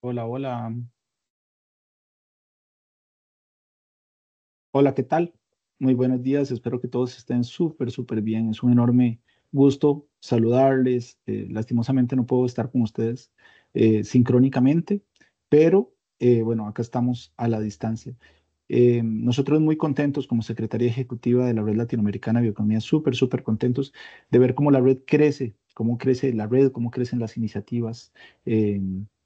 Hola, hola. Hola, ¿qué tal? Muy buenos días, espero que todos estén súper, súper bien. Es un enorme gusto saludarles. Eh, lastimosamente no puedo estar con ustedes eh, sincrónicamente, pero eh, bueno, acá estamos a la distancia. nosotros muy contentos como Secretaría Ejecutiva de la Red Latinoamericana de Bioeconomía, súper, súper contentos de ver cómo la red crece, cómo crece la red, cómo crecen las iniciativas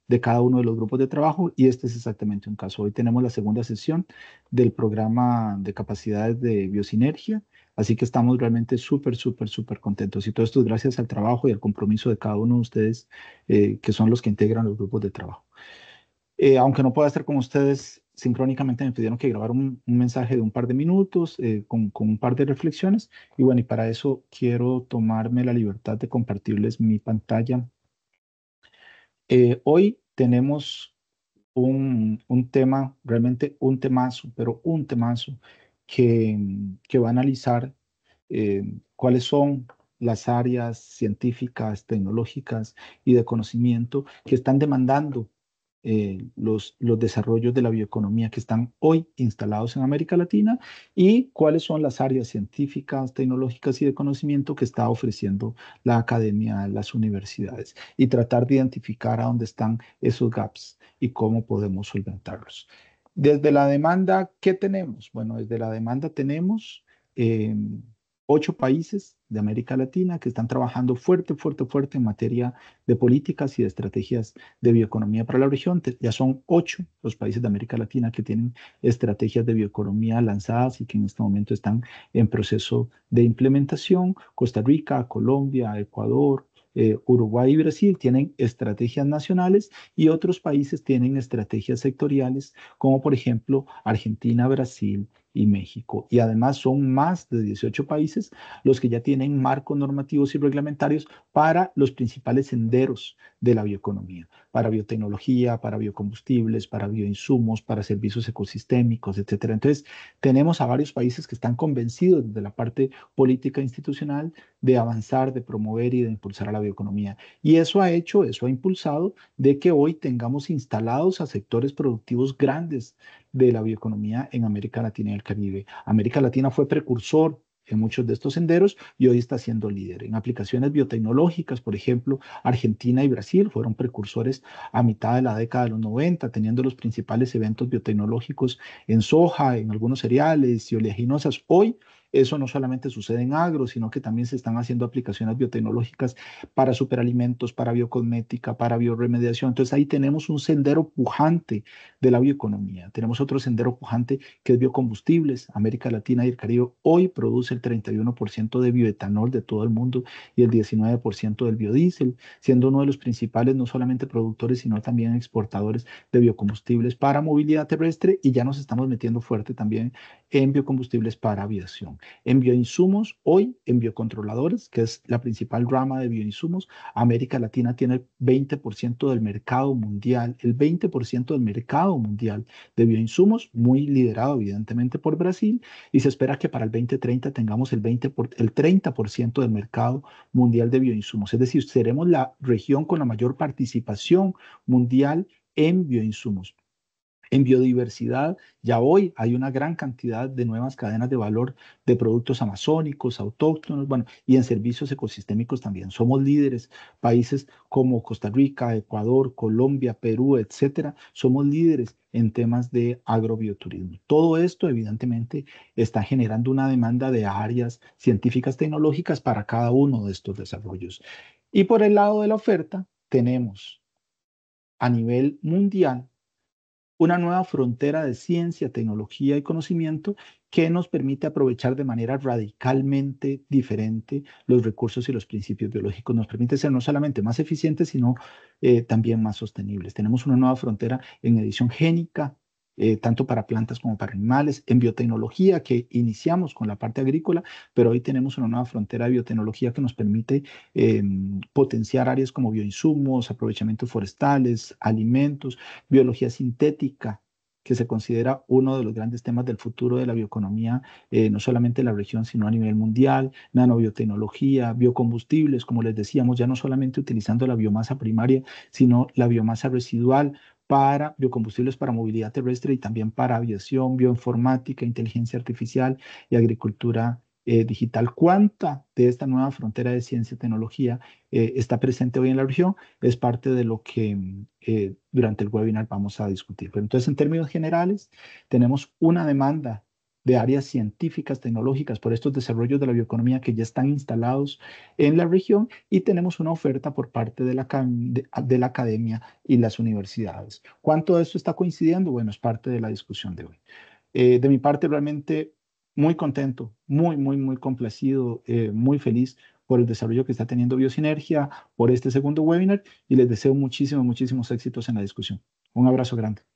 de cada uno de los grupos de trabajo y este es exactamente un caso. Hoy tenemos la segunda sesión del programa de capacidades de biosinergia, así que estamos realmente súper, súper, súper contentos y todo esto es gracias al trabajo y al compromiso de cada uno de ustedes eh, que son los que integran los grupos de trabajo. Eh, aunque no pueda estar con ustedes sincrónicamente me pidieron que grabar un, mensaje de un par de minutos eh, con, con, un par de reflexiones. Y bueno, y para eso quiero tomarme la libertad de compartirles mi pantalla eh, hoy tenemos un, tema, realmente un temazo, pero un temazo que, que va a analizar eh, cuáles son las áreas científicas, tecnológicas y de conocimiento que están demandando eh, los, los desarrollos de la bioeconomía que están hoy instalados en América Latina y cuáles son las áreas científicas, tecnológicas y de conocimiento que está ofreciendo la academia, las universidades y tratar de identificar a dónde están esos gaps y cómo podemos solventarlos. Desde la demanda, ¿qué tenemos? Bueno, desde la demanda tenemos... Eh, ocho países de América Latina que están trabajando fuerte, fuerte, fuerte en materia de políticas y de estrategias de bioeconomía para la región. Ya son ocho los países de América Latina que tienen estrategias de bioeconomía lanzadas y que en este momento están en proceso de implementación. Costa Rica, Colombia, Ecuador, eh, Uruguay y Brasil tienen estrategias nacionales y otros países tienen estrategias sectoriales, como por ejemplo Argentina, Brasil, y México. Y además son más de 18 países los que ya tienen marcos normativos y reglamentarios para los principales senderos de la bioeconomía, para biotecnología, para biocombustibles, para bioinsumos, para servicios ecosistémicos, etcétera. Entonces, tenemos a varios países que están convencidos desde la parte política e institucional de avanzar, de promover y de impulsar a la bioeconomía. Y eso ha hecho, eso ha impulsado de que hoy tengamos instalados a sectores productivos grandes de la bioeconomía en América Latina el América Latina fue precursor en muchos de estos senderos y hoy está siendo líder. En aplicaciones biotecnológicas, por ejemplo, Argentina y Brasil fueron precursores a mitad de la década de los 90, teniendo los principales eventos biotecnológicos en soja, en algunos cereales y oleaginosas. Hoy eso no solamente sucede en agro, sino que también se están haciendo aplicaciones biotecnológicas para superalimentos, para biocosmética, para bioremediación. Entonces ahí tenemos un sendero pujante de la bioeconomía. Tenemos otro sendero pujante que es biocombustibles. América Latina y el Caribe hoy produce el 31% de bioetanol de todo el mundo y el 19% del biodiesel, siendo uno de los principales no solamente productores, sino también exportadores de biocombustibles para movilidad terrestre y ya nos estamos metiendo fuerte también en biocombustibles para aviación en bioinsumos, hoy en biocontroladores, que es la principal rama de bioinsumos, América Latina tiene el 20% del mercado mundial, el 20% del mercado mundial de bioinsumos, muy liderado evidentemente por Brasil, y se espera que para el 2030 tengamos el, 20 el 30% del mercado mundial de bioinsumos. Es decir, seremos la región con la mayor participación mundial en bioinsumos. En biodiversidad, ya hoy hay una gran cantidad de nuevas cadenas de valor de productos amazónicos, autóctonos, bueno, y en servicios ecosistémicos también. Somos líderes. Países como Costa Rica, Ecuador, Colombia, Perú, etcétera, somos líderes en temas de agrobioturismo. Todo esto, evidentemente, está generando una demanda de áreas científicas tecnológicas para cada uno de estos desarrollos. Y por el lado de la oferta, tenemos a nivel mundial una nueva frontera de ciencia, tecnología y conocimiento que nos permite aprovechar de manera radicalmente diferente los recursos y los principios biológicos. Nos permite ser no solamente más eficientes, sino eh, también más sostenibles. Tenemos una nueva frontera en edición génica, eh, tanto para plantas como para animales, en biotecnología, que iniciamos con la parte agrícola, pero hoy tenemos una nueva frontera de biotecnología que nos permite em, potenciar áreas como bioinsumos, aprovechamientos forestales, alimentos, biología sintética, que se considera uno de los grandes temas del futuro de la bioeconomía, eh, no solamente en la región, sino a nivel mundial, nanobiotecnología, biocombustibles, como les decíamos, ya no solamente utilizando la biomasa primaria, sino la biomasa residual, para biocombustibles para movilidad terrestre y también para aviación, bioinformática, inteligencia artificial y agricultura eh, digital. ¿Cuánta de esta nueva frontera de ciencia y tecnología eh, está presente hoy en la región? Es parte de lo que mm, eh, durante el webinar vamos a discutir. entonces, en términos generales, tenemos una demanda de áreas científicas, tecnológicas, por estos desarrollos de la bioeconomía que ya están instalados en la región y tenemos una oferta por parte de la, de, la academia y las universidades. ¿Cuánto de esto está coincidiendo? Bueno, es parte de la discusión de hoy. Eh, de mi parte, realmente muy contento, muy, muy, muy complacido, eh, muy feliz por el desarrollo que está teniendo Biosinergia, por este segundo webinar y les deseo muchísimos, muchísimos éxitos en la discusión. Un abrazo grande.